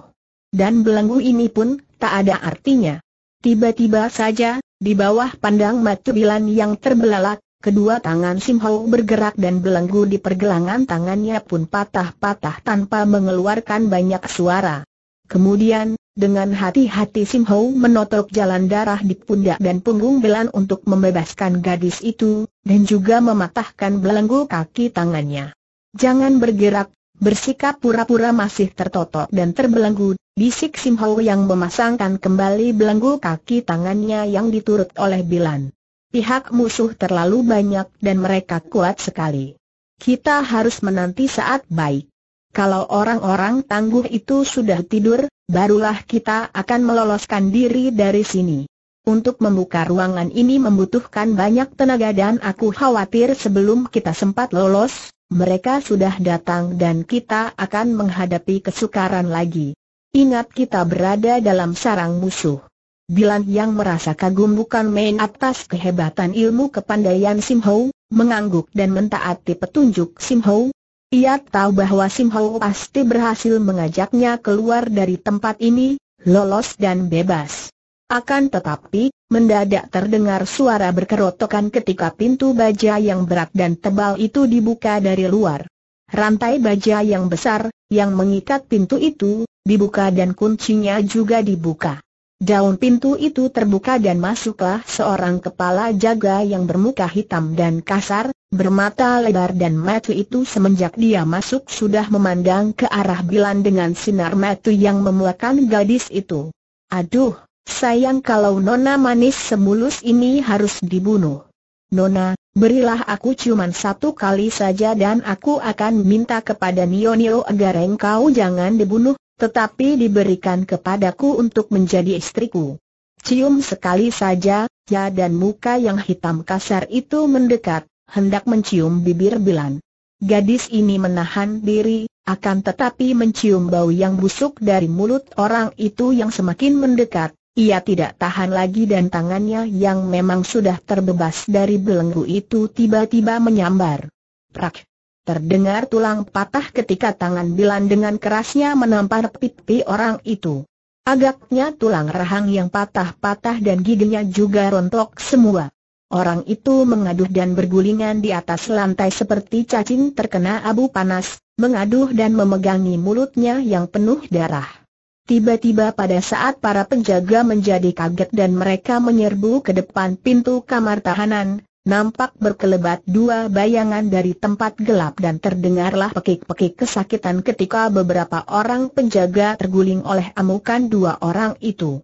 Dan belenggu ini pun tak ada artinya. Tiba-tiba saja, di bawah pandang mata Bilan yang terbelalak, kedua tangan Sim Hau bergerak dan belenggu di pergelangan tangannya pun patah-patah tanpa mengeluarkan banyak suara. Kemudian, dengan hati-hati Sim Hau menotok jalan darah di pundak dan punggung Bilan untuk membebaskan gadis itu, dan juga mematahkan belenggu kaki tangannya. Jangan bergerak, bersikap pura-pura masih tertotok dan terbelenggu, bisik Sim yang memasangkan kembali belenggu kaki tangannya yang diturut oleh Bilan. Pihak musuh terlalu banyak dan mereka kuat sekali. Kita harus menanti saat baik. Kalau orang-orang tangguh itu sudah tidur, barulah kita akan meloloskan diri dari sini. Untuk membuka ruangan ini membutuhkan banyak tenaga dan aku khawatir sebelum kita sempat lolos, mereka sudah datang dan kita akan menghadapi kesukaran lagi. Ingat kita berada dalam sarang musuh. Bilang yang merasa kagum bukan main atas kehebatan ilmu kepandaian Sim Hou, mengangguk dan mentaati petunjuk Sim Hou. Ia tahu bahwa Sim Hou pasti berhasil mengajaknya keluar dari tempat ini, lolos dan bebas. Akan tetapi, mendadak terdengar suara berkerotokan ketika pintu baja yang berat dan tebal itu dibuka dari luar. Rantai baja yang besar, yang mengikat pintu itu, dibuka dan kuncinya juga dibuka. Daun pintu itu terbuka dan masuklah seorang kepala jaga yang bermuka hitam dan kasar, bermata lebar dan matu itu semenjak dia masuk sudah memandang ke arah Bilan dengan sinar matu yang memuakan gadis itu. Aduh, Sayang kalau Nona manis semulus ini harus dibunuh. Nona, berilah aku cuman satu kali saja dan aku akan minta kepada Nio Nio agar engkau jangan dibunuh, tetapi diberikan kepadaku untuk menjadi istriku. Cium sekali saja, ya dan muka yang hitam kasar itu mendekat, hendak mencium bibir Bilan. Gadis ini menahan diri, akan tetapi mencium bau yang busuk dari mulut orang itu yang semakin mendekat, ia tidak tahan lagi dan tangannya yang memang sudah terbebas dari belenggu itu tiba-tiba menyambar. Prak! Terdengar tulang patah ketika tangan Bilan dengan kerasnya menampar pipi orang itu. Agaknya tulang rahang yang patah-patah dan giginya juga rontok semua. Orang itu mengaduh dan bergulingan di atas lantai seperti cacing terkena abu panas, mengaduh dan memegangi mulutnya yang penuh darah. Tiba-tiba pada saat para penjaga menjadi kaget dan mereka menyerbu ke depan pintu kamar tahanan, nampak berkelebat dua bayangan dari tempat gelap dan terdengarlah pekik-pekik kesakitan ketika beberapa orang penjaga terguling oleh amukan dua orang itu.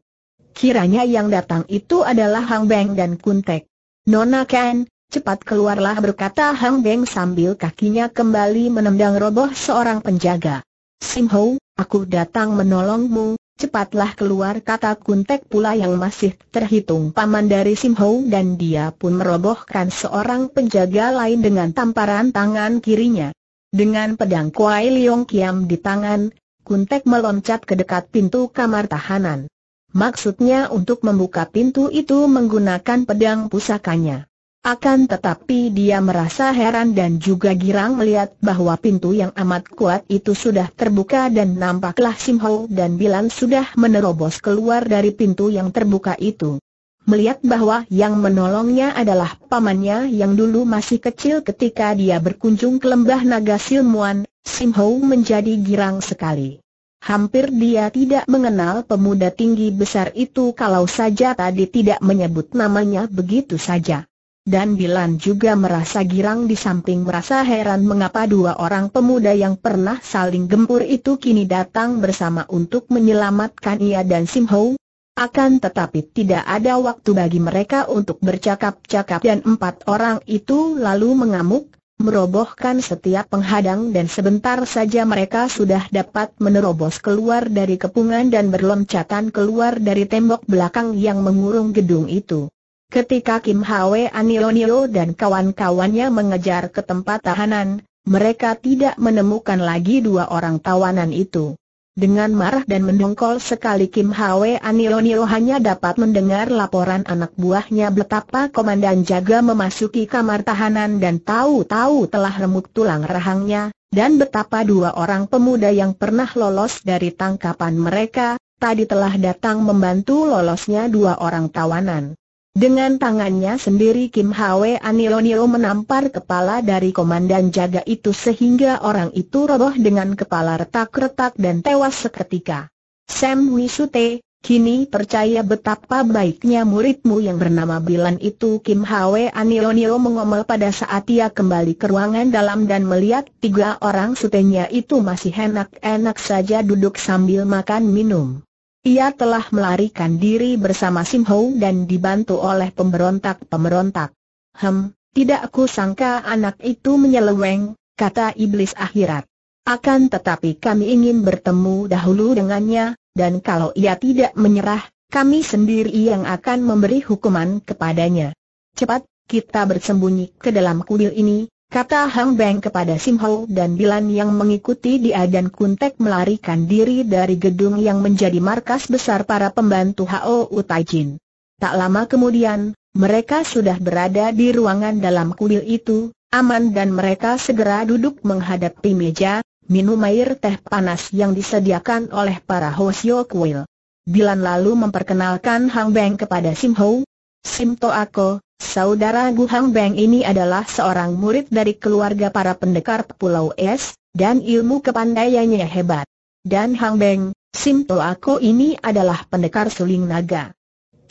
Kiranya yang datang itu adalah Hang Beng dan Kuntek. Nona Ken, cepat keluarlah berkata Hang Beng sambil kakinya kembali menendang roboh seorang penjaga. Simho, aku datang menolongmu, cepatlah keluar kata Kuntek pula yang masih terhitung paman dari Simho dan dia pun merobohkan seorang penjaga lain dengan tamparan tangan kirinya. Dengan pedang Kuai Leong Kiam di tangan, Kuntek meloncat ke dekat pintu kamar tahanan. Maksudnya untuk membuka pintu itu menggunakan pedang pusakanya. Akan tetapi dia merasa heran dan juga girang melihat bahwa pintu yang amat kuat itu sudah terbuka dan nampaklah Sim dan Bilan sudah menerobos keluar dari pintu yang terbuka itu. Melihat bahwa yang menolongnya adalah pamannya yang dulu masih kecil ketika dia berkunjung ke lembah naga silmuan, Sim menjadi girang sekali. Hampir dia tidak mengenal pemuda tinggi besar itu kalau saja tadi tidak menyebut namanya begitu saja. Dan Bilan juga merasa girang di samping merasa heran mengapa dua orang pemuda yang pernah saling gempur itu kini datang bersama untuk menyelamatkan ia dan Sim Ho. Akan tetapi tidak ada waktu bagi mereka untuk bercakap-cakap dan empat orang itu lalu mengamuk, merobohkan setiap penghadang dan sebentar saja mereka sudah dapat menerobos keluar dari kepungan dan berloncatan keluar dari tembok belakang yang mengurung gedung itu. Ketika Kim Hwe Anionio dan kawan-kawannya mengejar ke tempat tahanan, mereka tidak menemukan lagi dua orang tawanan itu. Dengan marah dan mendongkol sekali Kim Hwe Anionio hanya dapat mendengar laporan anak buahnya betapa komandan jaga memasuki kamar tahanan dan tahu-tahu telah remuk tulang rahangnya, dan betapa dua orang pemuda yang pernah lolos dari tangkapan mereka, tadi telah datang membantu lolosnya dua orang tawanan. Dengan tangannya sendiri Kim Hwe Anilonio menampar kepala dari komandan jaga itu sehingga orang itu roboh dengan kepala retak-retak dan tewas seketika. Sam Wisute, kini percaya betapa baiknya muridmu yang bernama Bilan itu Kim Hwe Anilonio mengomel pada saat ia kembali ke ruangan dalam dan melihat tiga orang sutenya itu masih enak-enak saja duduk sambil makan minum. Ia telah melarikan diri bersama Sim Hou dan dibantu oleh pemberontak-pemberontak. Hem, tidak aku sangka anak itu menyeleweng, kata iblis akhirat. Akan tetapi kami ingin bertemu dahulu dengannya, dan kalau ia tidak menyerah, kami sendiri yang akan memberi hukuman kepadanya. Cepat, kita bersembunyi ke dalam kuil ini, kata Hang Beng kepada Sim Ho dan Bilan yang mengikuti dia dan Kuntek melarikan diri dari gedung yang menjadi markas besar para pembantu Hao Utajin. Tak lama kemudian, mereka sudah berada di ruangan dalam kuil itu, aman dan mereka segera duduk menghadapi meja, minum air teh panas yang disediakan oleh para Hosyo Kuil. Bilan lalu memperkenalkan Hang Beng kepada Sim Ho. Sim To Ako, Saudara Gu Hang Beng ini adalah seorang murid dari keluarga para pendekar Pulau Es, dan ilmu kepandaiannya hebat. Dan Hang Beng, Simto Ako ini adalah pendekar suling naga.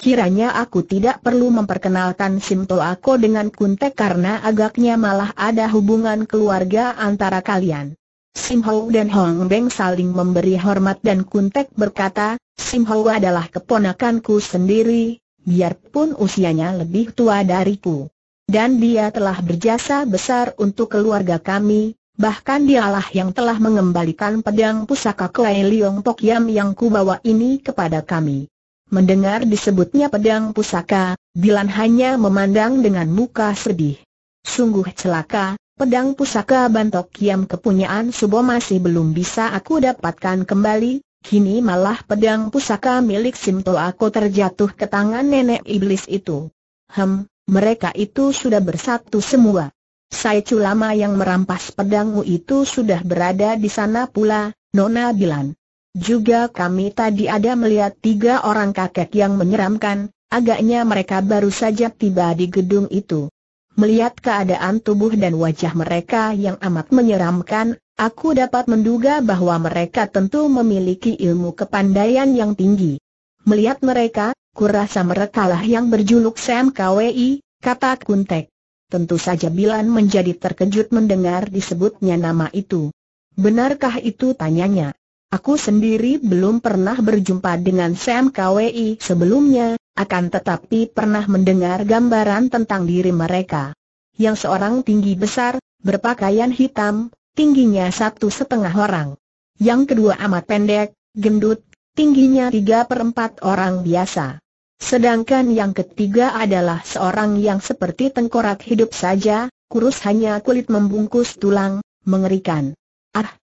Kiranya aku tidak perlu memperkenalkan Simto Ako dengan Kuntek karena agaknya malah ada hubungan keluarga antara kalian. Sim Ho dan Hong Beng saling memberi hormat dan Kuntek berkata, Sim Ho adalah keponakanku sendiri, biarpun usianya lebih tua dariku. Dan dia telah berjasa besar untuk keluarga kami, bahkan dialah yang telah mengembalikan pedang pusaka Kuei Liong Pok Yam yang kubawa ini kepada kami. Mendengar disebutnya pedang pusaka, Bilan hanya memandang dengan muka sedih. Sungguh celaka, pedang pusaka Bantok Yam kepunyaan Subo masih belum bisa aku dapatkan kembali, kini malah pedang pusaka milik Simto Ako terjatuh ke tangan nenek iblis itu. Hem, mereka itu sudah bersatu semua. Sai Culama yang merampas pedangmu itu sudah berada di sana pula, Nona Bilan. Juga kami tadi ada melihat tiga orang kakek yang menyeramkan, agaknya mereka baru saja tiba di gedung itu. Melihat keadaan tubuh dan wajah mereka yang amat menyeramkan, aku dapat menduga bahwa mereka tentu memiliki ilmu kepandaian yang tinggi. Melihat mereka, kurasa lah yang berjuluk Sam KWI, kata Kuntek. Tentu saja Bilan menjadi terkejut mendengar disebutnya nama itu. Benarkah itu tanyanya? Aku sendiri belum pernah berjumpa dengan Sam KWI sebelumnya, akan tetapi pernah mendengar gambaran tentang diri mereka. Yang seorang tinggi besar, berpakaian hitam, tingginya satu setengah orang. Yang kedua amat pendek, gendut, tingginya tiga per empat orang biasa. Sedangkan yang ketiga adalah seorang yang seperti tengkorak hidup saja, kurus hanya kulit membungkus tulang, mengerikan.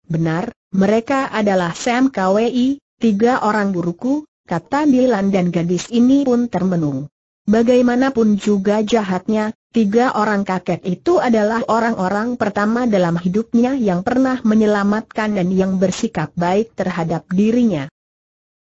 Benar, mereka adalah Sam KWI, tiga orang buruku. kata Dilan dan gadis ini pun termenung. Bagaimanapun juga jahatnya, tiga orang kakek itu adalah orang-orang pertama dalam hidupnya yang pernah menyelamatkan dan yang bersikap baik terhadap dirinya.